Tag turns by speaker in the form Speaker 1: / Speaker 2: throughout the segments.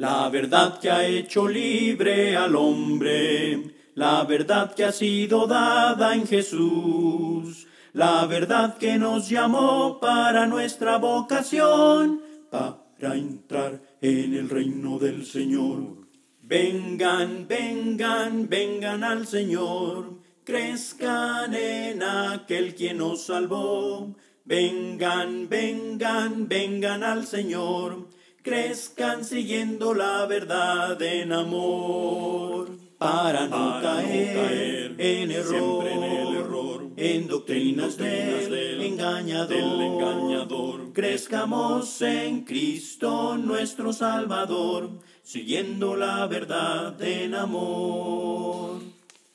Speaker 1: La verdad que ha hecho libre al hombre, la verdad que ha sido dada en Jesús, la verdad que nos llamó para nuestra vocación, para entrar en el reino del Señor. Vengan, vengan, vengan al Señor, crezcan en aquel quien nos salvó. Vengan, vengan, vengan al Señor crezcan siguiendo la verdad en amor, para no, caer, en error, en, el error, en doctrinas, del, engañador, del, engañador, crezcamos en Cristo nuestro Salvador, siguiendo la verdad en amor.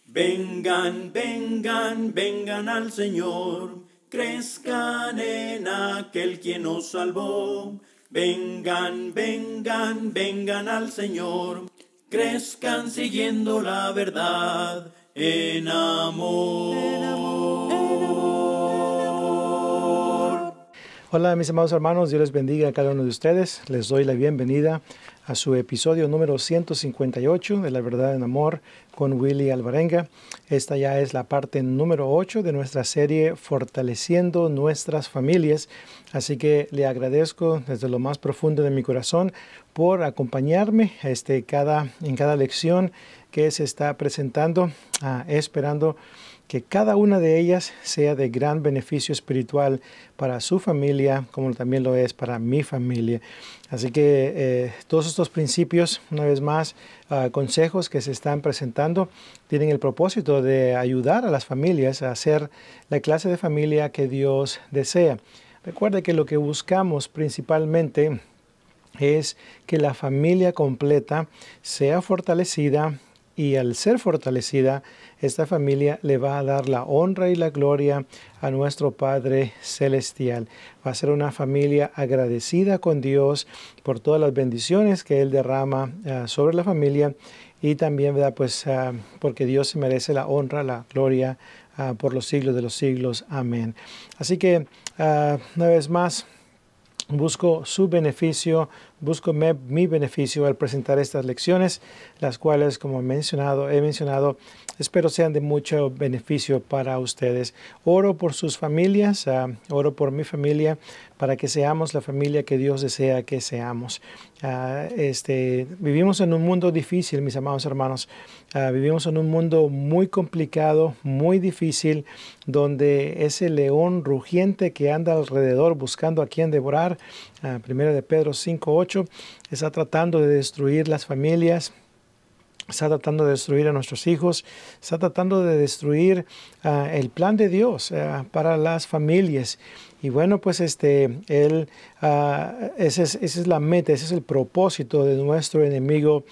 Speaker 1: Vengan, vengan, vengan al Señor, crezcan en aquel quien nos salvó, Vengan, vengan, vengan al Señor, crezcan siguiendo la verdad en amor. En amor,
Speaker 2: Hola mis amados hermanos, Dios les bendiga a cada uno de ustedes. Les doy la bienvenida a su episodio número 158 de La Verdad en Amor con Willy Alvarenga. Esta ya es la parte número 8 de nuestra serie Fortaleciendo nuestras familias. Así que le agradezco desde lo más profundo de mi corazón por acompañarme este, cada, en cada lección que se está presentando, ah, esperando que cada una de ellas sea de gran beneficio espiritual para su familia, como también lo es para mi familia. Así que eh, todos estos principios, una vez más, ah, consejos que se están presentando, tienen el propósito de ayudar a las familias a ser la clase de familia que Dios desea. Recuerde que lo que buscamos principalmente es que la familia completa sea fortalecida y al ser fortalecida, esta familia le va a dar la honra y la gloria a nuestro Padre Celestial. Va a ser una familia agradecida con Dios por todas las bendiciones que Él derrama ah, sobre la familia y también, ¿verdad? Pues ah, porque Dios se merece la honra, la gloria ah, por los siglos de los siglos. Amén. Así que, una vez más, busco su beneficio, busco mi beneficio al presentar estas lecciones, las cuales, como mencionado, he mencionado, espero sean de mucho beneficio para ustedes. Oro por sus familias, ah, oro por mi familia, para que seamos la familia que Dios desea que seamos. Ah, este, vivimos en un mundo difícil, mis amados hermanos. Ah, vivimos en un mundo muy complicado, muy difícil, donde ese león rugiente que anda alrededor buscando a quien devorar, primera de Pedro 5.8, está tratando de destruir las familias, está tratando de destruir a nuestros hijos, está tratando de destruir ah, el plan de Dios ah, para las familias. Y bueno, pues este, él, ah, esa, es, la meta, ese es el propósito de nuestro enemigo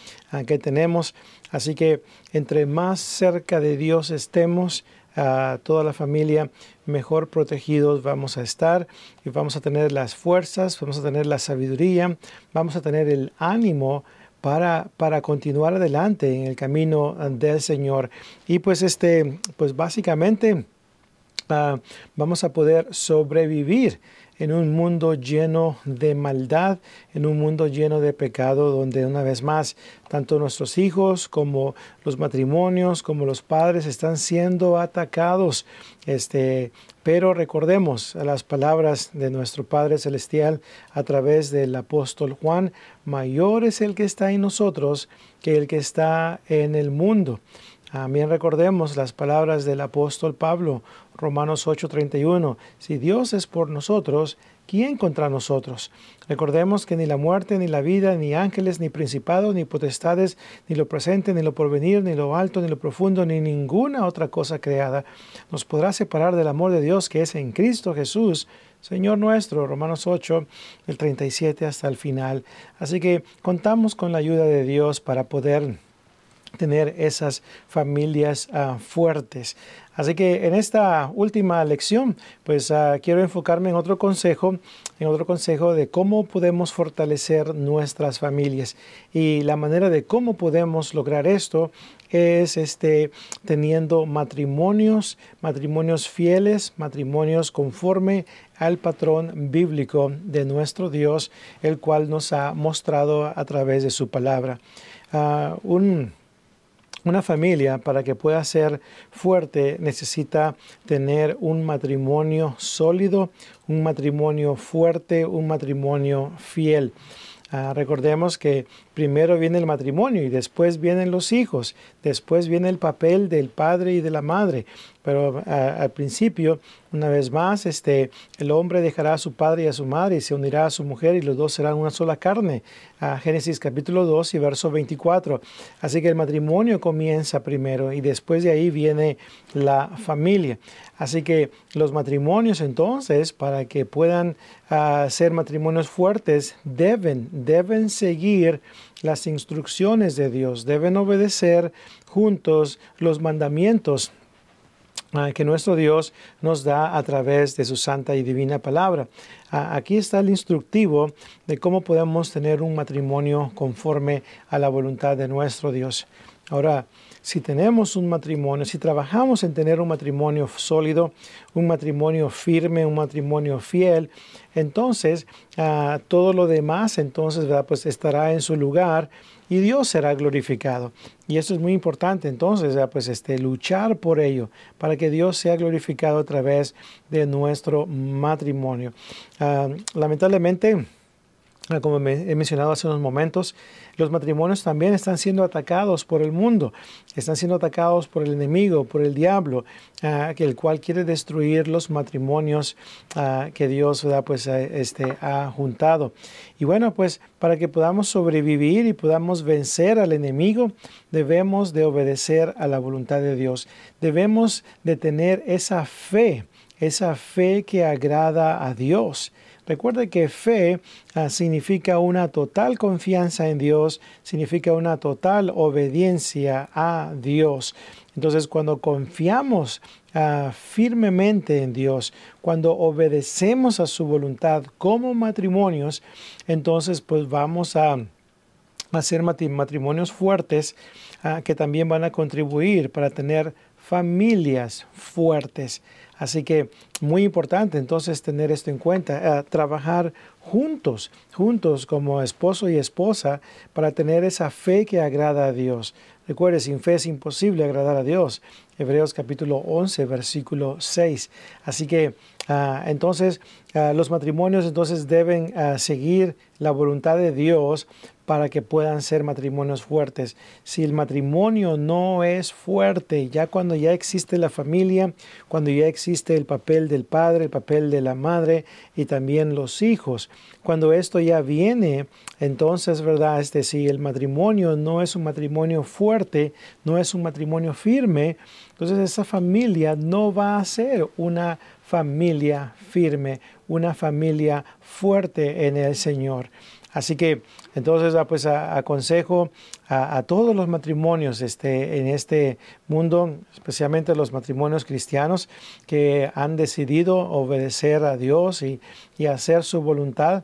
Speaker 2: que tenemos. Así que entre más cerca de Dios estemos, a toda la familia, mejor protegidos vamos a estar y vamos a tener las fuerzas, vamos a tener la sabiduría, vamos a tener el ánimo para, para, continuar adelante en el camino del Señor. Y pues este, pues básicamente ah, vamos a poder sobrevivir en un mundo lleno de maldad, en un mundo lleno de pecado, donde una vez más tanto nuestros hijos como los matrimonios, como los padres están siendo atacados. Este, pero recordemos las palabras de nuestro Padre Celestial a través del apóstol Juan, mayor es el que está en nosotros que el que está en el mundo. También recordemos las palabras del apóstol Pablo, Romanos 8:31, si Dios es por nosotros, ¿quién contra nosotros? Recordemos que ni la muerte, ni la vida, ni ángeles, ni principados, ni potestades, ni lo presente, ni lo porvenir, ni lo alto, ni lo profundo, ni ninguna otra cosa creada nos podrá separar del amor de Dios que es en Cristo Jesús. Señor nuestro, Romanos 8, el 37 hasta el final. Así que contamos con la ayuda de Dios para poder tener esas familias ah, fuertes. Así que en esta última lección, pues ah, quiero enfocarme en otro consejo, en otro consejo de cómo podemos fortalecer nuestras familias. Y la manera de cómo podemos lograr esto es este, teniendo matrimonios, matrimonios fieles, matrimonios conforme al patrón bíblico de nuestro Dios, el cual nos ha mostrado a través de su palabra. Ah, un una familia para que pueda ser fuerte necesita tener un matrimonio sólido, un matrimonio fuerte, un matrimonio fiel. Ah, recordemos que Primero viene el matrimonio y después vienen los hijos, después viene el papel del padre y de la madre. Pero al principio, una vez más, este, el hombre dejará a su padre y a su madre y se unirá a su mujer y los dos serán una sola carne. A Génesis capítulo 2 y verso 24. Así que el matrimonio comienza primero y después de ahí viene la familia. Así que los matrimonios entonces, para que puedan ah, ser matrimonios fuertes, deben, deben seguir las instrucciones de Dios, deben obedecer juntos los mandamientos ah, que nuestro Dios nos da a través de su santa y divina palabra. Ah, aquí está el instructivo de cómo podemos tener un matrimonio conforme a la voluntad de nuestro Dios. Ahora, si tenemos un matrimonio, si trabajamos en tener un matrimonio sólido, un matrimonio firme, un matrimonio fiel, entonces ah, todo lo demás entonces pues estará en su lugar y Dios será glorificado. Y eso es muy importante, entonces, pues este, luchar por ello, para que Dios sea glorificado a través de nuestro matrimonio. Ah, lamentablemente, Ah, como he mencionado hace unos momentos, los matrimonios también están siendo atacados por el mundo, están siendo atacados por el enemigo, por el diablo, ah, el cual quiere destruir los matrimonios ah, que Dios Pues, eh, este, ha juntado. Y bueno, pues para que podamos sobrevivir y podamos vencer al enemigo, debemos de obedecer a la voluntad de Dios, debemos de tener esa fe, esa fe que agrada a Dios Recuerde que fe ah, significa una total confianza en Dios, significa una total obediencia a Dios. Entonces, cuando confiamos ah, firmemente en Dios, cuando obedecemos a su voluntad como matrimonios, entonces pues vamos a hacer matrimonios fuertes ah, que también van a contribuir para tener familias fuertes. Así que muy importante entonces tener esto en cuenta, eh, trabajar juntos, juntos como esposo y esposa para tener esa fe que agrada a Dios. Recuerde, sin fe es imposible agradar a Dios. Hebreos capítulo 11, versículo 6. Así que ah, entonces ah, los matrimonios entonces deben ah, seguir la voluntad de Dios para que puedan ser matrimonios fuertes. Si el matrimonio no es fuerte, ya cuando ya existe la familia, cuando ya existe el papel del padre, el papel de la madre y también los hijos, cuando esto ya viene, entonces, ¿verdad? Este, si el matrimonio no es un matrimonio fuerte, no es un matrimonio firme, entonces esa familia no va a ser una familia firme, una familia fuerte en el Señor. Así que entonces ah, pues aconsejo a, todos los matrimonios este, en este mundo, especialmente los matrimonios cristianos que han decidido obedecer a Dios y hacer su voluntad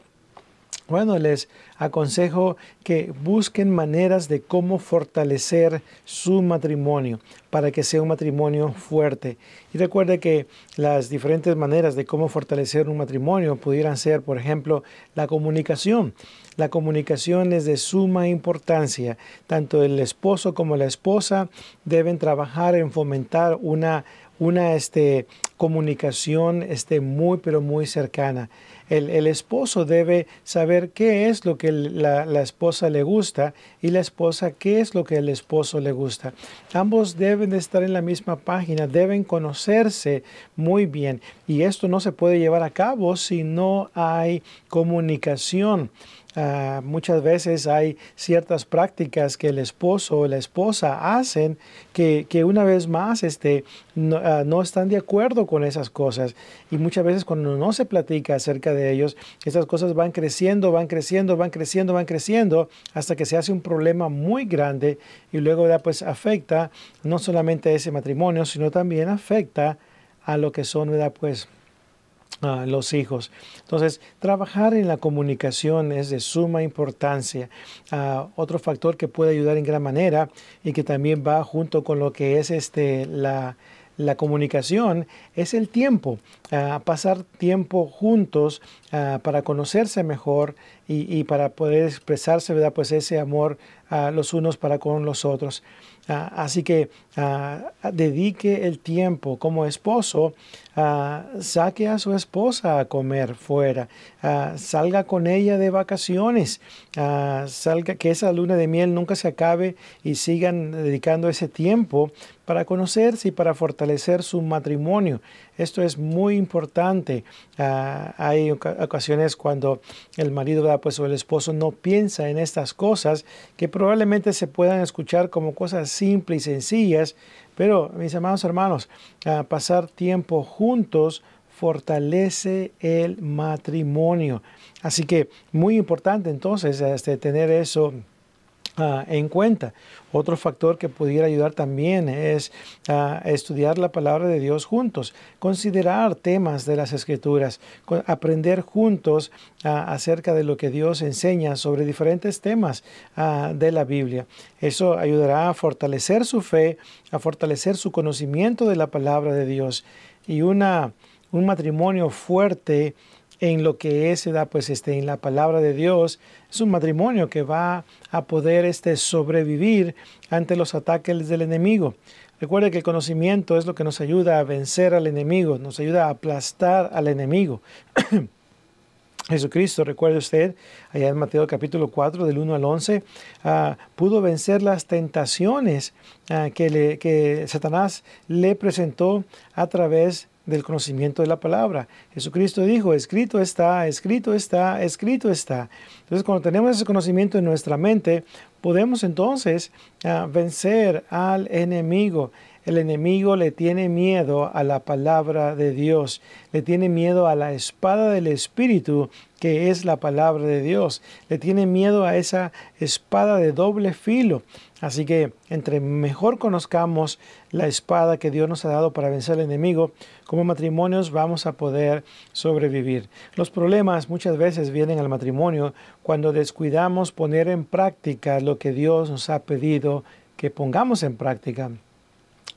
Speaker 2: bueno, les aconsejo que busquen maneras de cómo fortalecer su matrimonio para que sea un matrimonio fuerte. Y recuerde que las diferentes maneras de cómo fortalecer un matrimonio pudieran ser, por ejemplo, la comunicación. La comunicación es de suma importancia. Tanto el esposo como la esposa deben trabajar en fomentar una una este, comunicación este, muy, pero muy cercana. El, esposo debe saber qué es lo que la, esposa le gusta y la esposa qué es lo que el esposo le gusta. Ambos deben estar en la misma página, deben conocerse muy bien y esto no se puede llevar a cabo si no hay comunicación. Ah, muchas veces hay ciertas prácticas que el esposo o la esposa hacen que, una vez más este, ah, no, están de acuerdo con esas cosas. Y muchas veces cuando no se platica acerca de ellos, esas cosas van creciendo, van creciendo, van creciendo, van creciendo, hasta que se hace un problema muy grande y luego pues afecta no solamente a ese matrimonio, sino también afecta a lo que son, pues los hijos. Entonces, trabajar en la comunicación es de suma importancia. Ah, otro factor que puede ayudar en gran manera y que también va junto con lo que es este, la, la comunicación es el tiempo, ah, pasar tiempo juntos ah, para conocerse mejor y, para poder expresarse, ¿verdad? Pues ese amor los unos para con los otros. Ah, así que ah, dedique el tiempo como esposo, ah, saque a su esposa a comer fuera, salga con ella de vacaciones, salga que esa luna de miel nunca se acabe y sigan dedicando ese tiempo para conocerse y para fortalecer su matrimonio. Esto es muy importante. Ah, hay ocasiones cuando el marido pues, o el esposo no piensa en estas cosas que probablemente se puedan escuchar como cosas simples y sencillas, pero mis amados hermanos, pasar tiempo juntos fortalece el matrimonio. Así que muy importante entonces este, tener eso Ah, en cuenta. Otro factor que pudiera ayudar también es ah, estudiar la palabra de Dios juntos, considerar temas de las escrituras, aprender juntos ah, acerca de lo que Dios enseña sobre diferentes temas de la Biblia. Eso ayudará a fortalecer su fe, a fortalecer su conocimiento de la palabra de Dios y una, un matrimonio fuerte en lo que es, eh, da, pues este, en la palabra de Dios, es un matrimonio que va a poder este, sobrevivir ante los ataques del enemigo. Recuerde que el conocimiento es lo que nos ayuda a vencer al enemigo, nos ayuda a aplastar al enemigo. Jesucristo, recuerde usted, allá en Mateo capítulo 4, del 1 al 11, ah, pudo vencer las tentaciones ah, que, que Satanás le presentó a través del conocimiento de la palabra. Jesucristo dijo, escrito está, escrito está, escrito está. Entonces, cuando tenemos ese conocimiento en nuestra mente, podemos entonces ah, vencer al enemigo el enemigo le tiene miedo a la palabra de Dios, le tiene miedo a la espada del Espíritu, que es la palabra de Dios, le tiene miedo a esa espada de doble filo. Así que entre mejor conozcamos la espada que Dios nos ha dado para vencer al enemigo, como matrimonios vamos a poder sobrevivir. Los problemas muchas veces vienen al matrimonio cuando descuidamos poner en práctica lo que Dios nos ha pedido que pongamos en práctica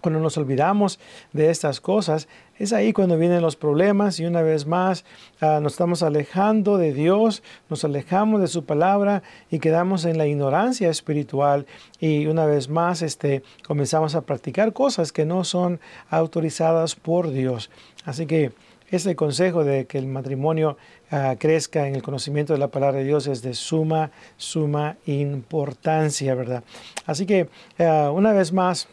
Speaker 2: cuando nos olvidamos de estas cosas, es ahí cuando vienen los problemas y una vez más ah, nos estamos alejando de Dios, nos alejamos de su palabra y quedamos en la ignorancia espiritual y una vez más este, comenzamos a practicar cosas que no son autorizadas por Dios. Así que ese consejo de que el matrimonio ah, crezca en el conocimiento de la palabra de Dios es de suma, suma importancia, ¿verdad? Así que ah, una vez más,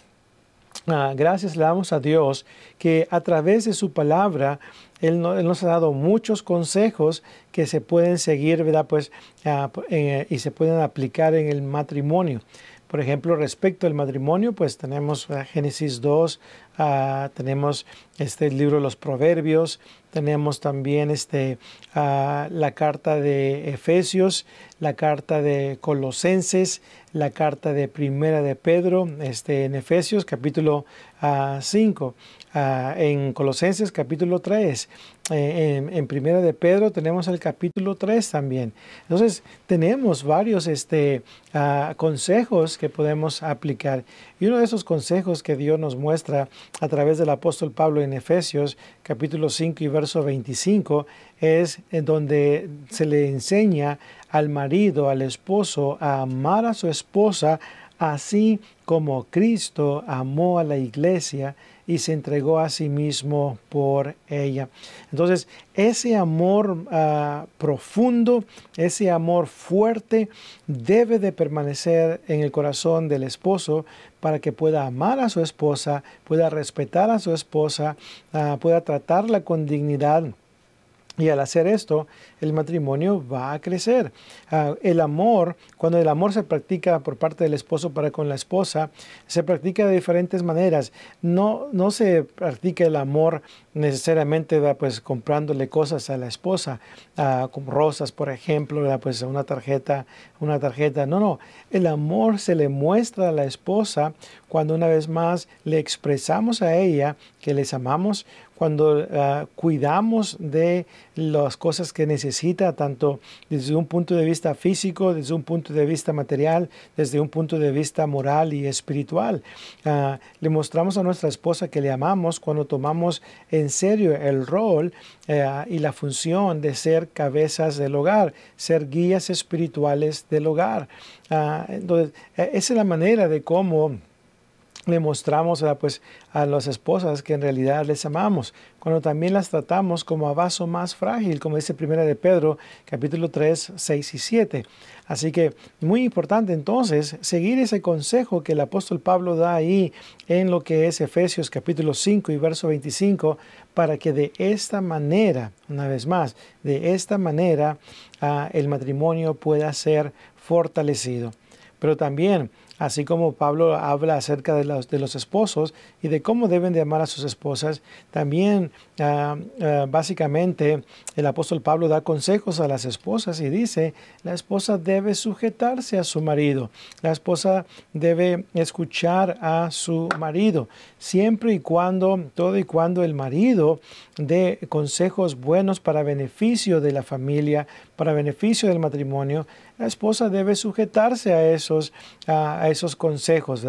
Speaker 2: Ah, gracias le damos a Dios que a través de su palabra él, nos ha dado muchos consejos que se pueden seguir, ¿verdad? Pues, ah, eh, y se pueden aplicar en el matrimonio. Por ejemplo, respecto al matrimonio, pues tenemos Génesis 2, tenemos este el libro de los Proverbios, tenemos también este, la carta de Efesios, la carta de Colosenses, la carta de Primera de Pedro, este, en Efesios capítulo 5. Ah, en Colosenses capítulo 3, eh, en, Primera de Pedro tenemos el capítulo 3 también. Entonces tenemos varios este, ah, consejos que podemos aplicar. Y uno de esos consejos que Dios nos muestra a través del apóstol Pablo en Efesios capítulo 5 y verso 25 es en donde se le enseña al marido, al esposo, a amar a su esposa así como Cristo amó a la iglesia y se entregó a sí mismo por ella. Entonces, ese amor ah, profundo, ese amor fuerte, debe de permanecer en el corazón del esposo para que pueda amar a su esposa, pueda respetar a su esposa, ah, pueda tratarla con dignidad y al hacer esto, el matrimonio va a crecer. Ah, el amor, cuando el amor se practica por parte del esposo para con la esposa, se practica de diferentes maneras. No, no se practica el amor necesariamente pues, comprándole cosas a la esposa, ah, como rosas, por ejemplo, pues, una tarjeta, una tarjeta. No, no. El amor se le muestra a la esposa cuando una vez más le expresamos a ella que les amamos, cuando eh, cuidamos de las cosas que necesita, tanto desde un punto de vista físico, desde un punto de vista material, desde un punto de vista moral y espiritual. Ah, le mostramos a nuestra esposa que le amamos cuando tomamos en serio el rol eh, y la función de ser cabezas del hogar, ser guías espirituales del hogar. Ah, entonces, e-, esa es la manera de cómo le mostramos pues, a las esposas que en realidad les amamos, cuando también las tratamos como a vaso más frágil, como dice Primera de Pedro, capítulo 3, 6 y 7. Así que muy importante entonces seguir ese consejo que el apóstol Pablo da ahí en lo que es Efesios capítulo 5 y verso 25, para que de esta manera, una vez más, de esta manera ah, el matrimonio pueda ser fortalecido. Pero también así como Pablo habla acerca de los, esposos y de cómo deben de amar a sus esposas, también ah, ah, básicamente el apóstol Pablo da consejos a las esposas y dice, la esposa debe sujetarse a su marido, la esposa debe escuchar a su marido, siempre y cuando, todo y cuando el marido dé consejos buenos para beneficio de la familia, para beneficio del matrimonio, la esposa debe sujetarse a esos, a esos consejos.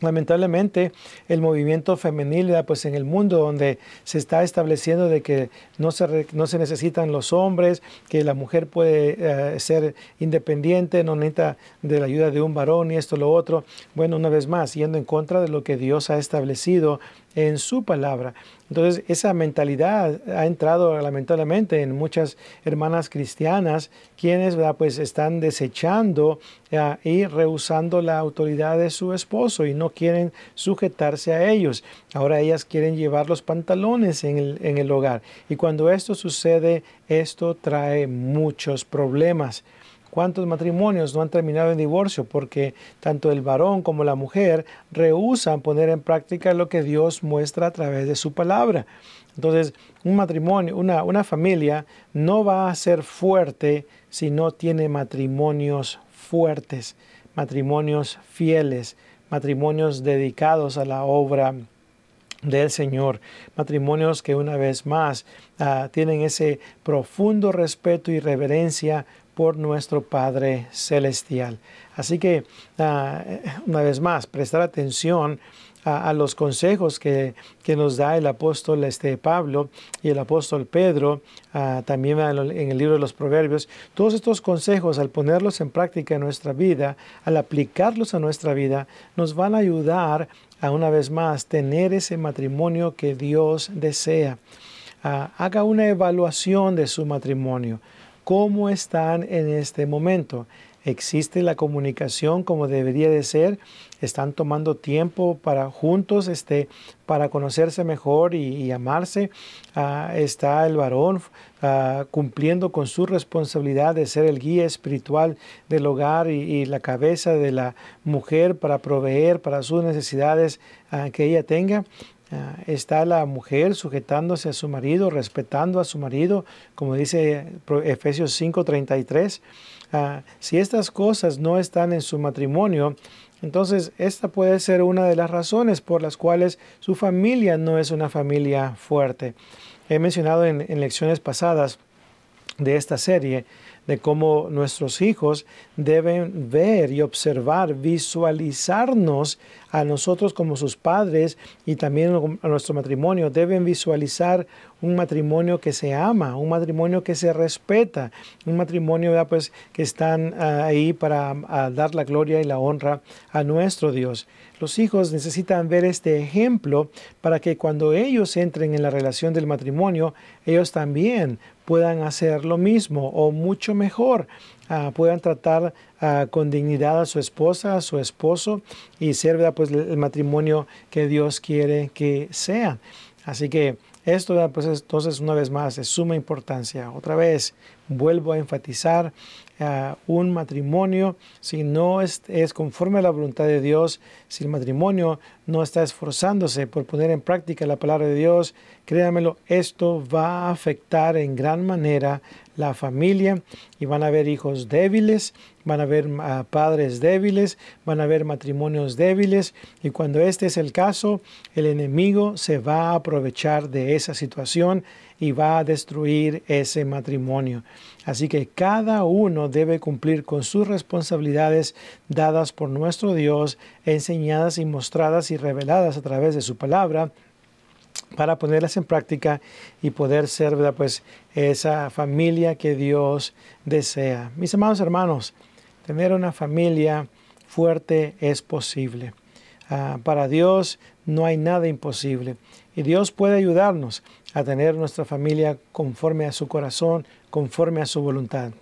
Speaker 2: Lamentablemente, el movimiento femenil, pues en el mundo donde se está estableciendo de que no se, no se necesitan los hombres, que la mujer puede eh, ser independiente, no necesita de la ayuda de un varón y esto, lo otro. Bueno, una vez más, yendo en contra de lo que Dios ha establecido en su palabra. Entonces, esa mentalidad ha entrado lamentablemente en muchas hermanas cristianas, quienes pues están desechando ah, y rehusando la autoridad de su esposo y no quieren sujetarse a ellos. Ahora ellas quieren llevar los pantalones en el, en el hogar. Y cuando esto sucede, esto trae muchos problemas. ¿Cuántos matrimonios no han terminado en divorcio porque tanto el varón como la mujer rehúsan poner en práctica lo que Dios muestra a través de su palabra? Entonces, un matrimonio, una, una familia no va a ser fuerte si no tiene matrimonios fuertes, matrimonios fieles, matrimonios dedicados a la obra del Señor, matrimonios que una vez más ah, tienen ese profundo respeto y reverencia por nuestro Padre Celestial. Así que, ah, una vez más, prestar atención a, los consejos que, nos da el apóstol este, Pablo y el apóstol Pedro, ah, también en el libro de los Proverbios. Todos estos consejos, al ponerlos en práctica en nuestra vida, al aplicarlos a nuestra vida, nos van a ayudar a, una vez más, tener ese matrimonio que Dios desea. Ah, haga una evaluación de su matrimonio cómo están en este momento. Existe la comunicación como debería de ser. Están tomando tiempo para juntos, este, para conocerse mejor y, amarse. Ah, está el varón ah, cumpliendo con su responsabilidad de ser el guía espiritual del hogar y, la cabeza de la mujer para proveer para sus necesidades ah, que ella tenga. Ah, está la mujer sujetándose a su marido, respetando a su marido, como dice Efesios 5:33. Ah, si estas cosas no están en su matrimonio, entonces esta puede ser una de las razones por las cuales su familia no es una familia fuerte. He mencionado en lecciones pasadas de esta serie de cómo nuestros hijos deben ver y observar, visualizarnos a nosotros como sus padres y también a nuestro matrimonio. Deben visualizar un matrimonio que se ama, un matrimonio que se respeta, un matrimonio pues, que están ah, ahí para ah, dar la gloria y la honra a nuestro Dios. Los hijos necesitan ver este ejemplo para que cuando ellos entren en la relación del matrimonio, ellos también puedan hacer lo mismo o mucho mejor Ah, puedan tratar ah, con dignidad a su esposa, a su esposo y ser pues, el matrimonio que Dios quiere que sea. Así que esto, pues entonces, una vez más, es suma importancia. Otra vez, vuelvo a enfatizar, eh, un matrimonio, si no es, conforme a la voluntad de Dios, si el matrimonio no está esforzándose por poner en práctica la palabra de Dios, créanmelo, esto va a afectar en gran manera la familia y van a haber hijos débiles, van a haber ah, padres débiles, van a haber matrimonios débiles y cuando este es el caso, el enemigo se va a aprovechar de esa situación y va a destruir ese matrimonio. Así que cada uno debe cumplir con sus responsabilidades dadas por nuestro Dios, enseñadas y mostradas y reveladas a través de su palabra para ponerlas en práctica y poder ser pues esa familia que Dios desea. Mis amados hermanos, tener una familia fuerte es posible. Ah, para Dios no hay nada imposible y Dios puede ayudarnos a tener nuestra familia conforme a su corazón, conforme a su voluntad.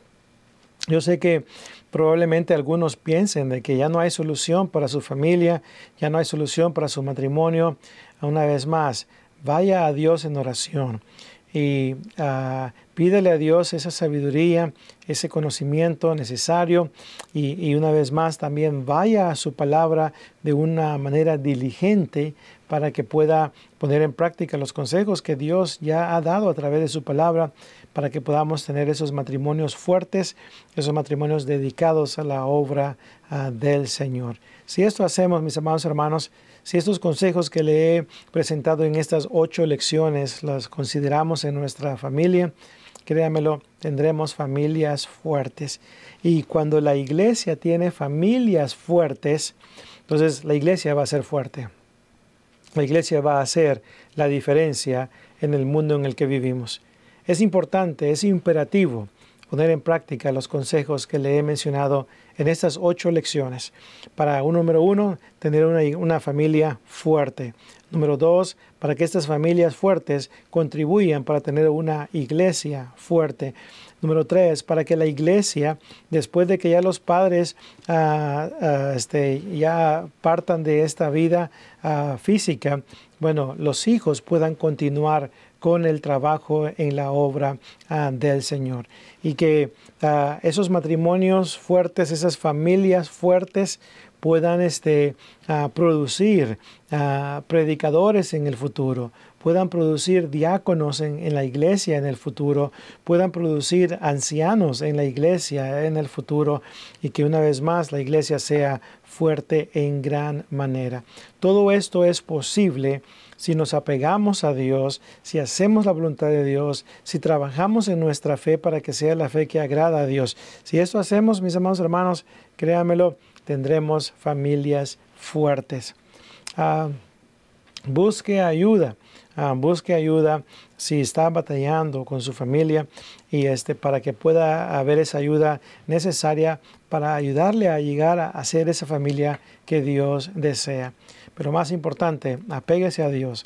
Speaker 2: Yo sé que probablemente algunos piensen de que ya no hay solución para su familia, ya no hay solución para su matrimonio. Una vez más, vaya a Dios en oración y ah, pídele a Dios esa sabiduría, ese conocimiento necesario y, una vez más también vaya a su palabra de una manera diligente para que pueda poner en práctica los consejos que Dios ya ha dado a través de su palabra para que podamos tener esos matrimonios fuertes, esos matrimonios dedicados a la obra ah, del Señor. Si esto hacemos, mis amados hermanos, si estos consejos que le he presentado en estas ocho lecciones las consideramos en nuestra familia, créamelo, tendremos familias fuertes. Y cuando la iglesia tiene familias fuertes, entonces la iglesia va a ser fuerte. La iglesia va a hacer la diferencia en el mundo en el que vivimos. Es importante, es imperativo poner en práctica los consejos que le he mencionado en estas ocho lecciones. Para un número uno, tener una, familia fuerte. Número dos, para que estas familias fuertes contribuyan para tener una iglesia fuerte. Número tres, para que la iglesia, después de que ya los padres ah, ah, este, ya partan de esta vida ah, física, bueno, los hijos puedan continuar con el trabajo en la obra ah, del Señor. Y que ah, esos matrimonios fuertes, esas familias fuertes puedan este, ah, producir predicadores en el futuro, puedan producir diáconos en, la iglesia en el futuro, puedan producir ancianos en la iglesia en el futuro y que una vez más la iglesia sea fuerte en gran manera. Todo esto es posible si nos apegamos a Dios, si hacemos la voluntad de Dios, si trabajamos en nuestra fe para que sea la fe que agrada a Dios. Si eso hacemos, mis amados hermanos, créamelo, tendremos familias fuertes. Ah, busque ayuda. Ah, busque ayuda si está batallando con su familia y este para que pueda haber esa ayuda necesaria para ayudarle a llegar a, a ser esa familia que Dios desea. Pero más importante, apéguese a Dios,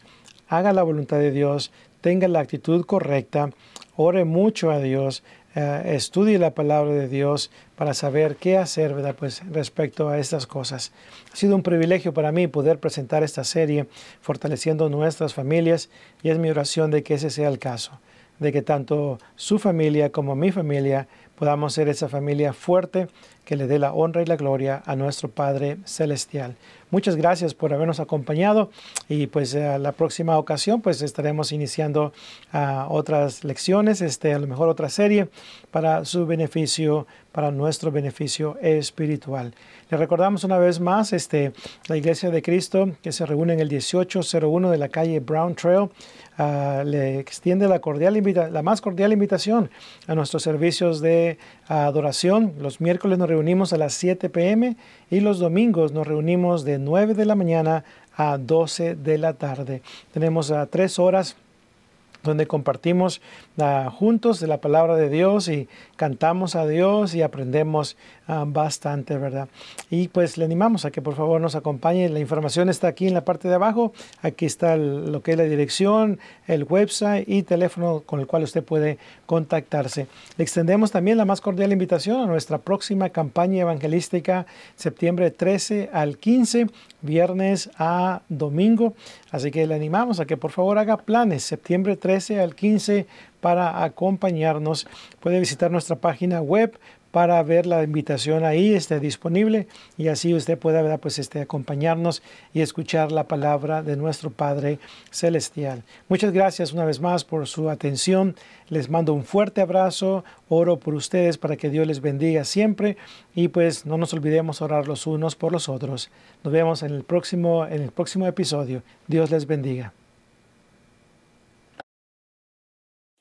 Speaker 2: haga la voluntad de Dios, tenga la actitud correcta, ore mucho a Dios, eh, estudie la palabra de Dios para saber qué hacer pues, respecto a estas cosas. Ha sido un privilegio para mí poder presentar esta serie fortaleciendo nuestras familias y es mi oración de que ese sea el caso, de que tanto su familia como mi familia podamos ser esa familia fuerte que le dé la honra y la gloria a nuestro Padre Celestial. Muchas gracias por habernos acompañado y pues a la próxima ocasión pues estaremos iniciando a ah, otras lecciones, este, a lo mejor otra serie para su beneficio, para nuestro beneficio espiritual. Le recordamos una vez más este, la Iglesia de Cristo que se reúne en el 1801 de la calle Brown Trail. Ah, le extiende la, cordial la más cordial invitación a nuestros servicios de adoración. Los miércoles nos reunimos a las 7 pm y los domingos nos reunimos de 9 de la mañana a 12 de la tarde. Tenemos ah, tres horas donde compartimos ah, juntos de la palabra de Dios y cantamos a Dios y aprendemos Ah, bastante, ¿verdad? Y pues le animamos a que por favor nos acompañe. La información está aquí en la parte de abajo. Aquí está lo que es la dirección, el website y teléfono con el cual usted puede contactarse. Le extendemos también la más cordial invitación a nuestra próxima campaña evangelística, septiembre 13 al 15, viernes a domingo. Así que le animamos a que por favor haga planes, septiembre 13 al 15 para acompañarnos. Puede visitar nuestra página web para ver la invitación ahí, está disponible y así usted pueda Pues este, acompañarnos y escuchar la palabra de nuestro Padre Celestial. Muchas gracias una vez más por su atención. Les mando un fuerte abrazo, oro por ustedes para que Dios les bendiga siempre y pues no nos olvidemos orar los unos por los otros. Nos vemos en el próximo, en el próximo episodio. Dios les bendiga.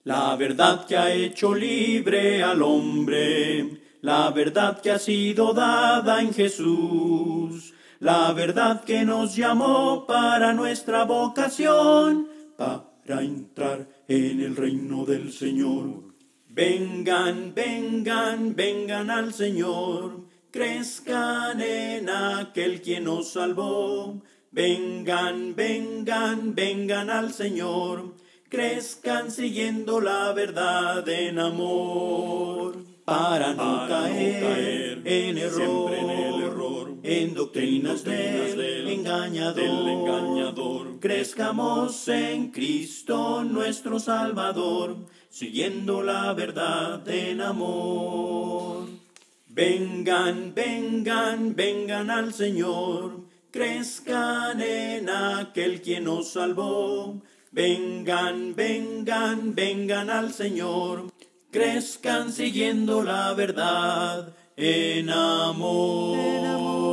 Speaker 1: La verdad que ha hecho libre al hombre, la verdad que ha sido dada en Jesús, la verdad que nos llamó para nuestra vocación, para entrar en el reino del Señor. Vengan, vengan, vengan al Señor, crezcan en aquel quien nos salvó. Vengan, vengan, vengan al Señor crezcan siguiendo la verdad en amor, para no, caer, en error, en, el error, en doctrinas, del, engañador, del, engañador. Crezcamos en Cristo nuestro Salvador, siguiendo la verdad en amor. Vengan, vengan, vengan al Señor, crezcan en aquel quien nos salvó Vengan, vengan, vengan al Señor, crezcan siguiendo la verdad en amor.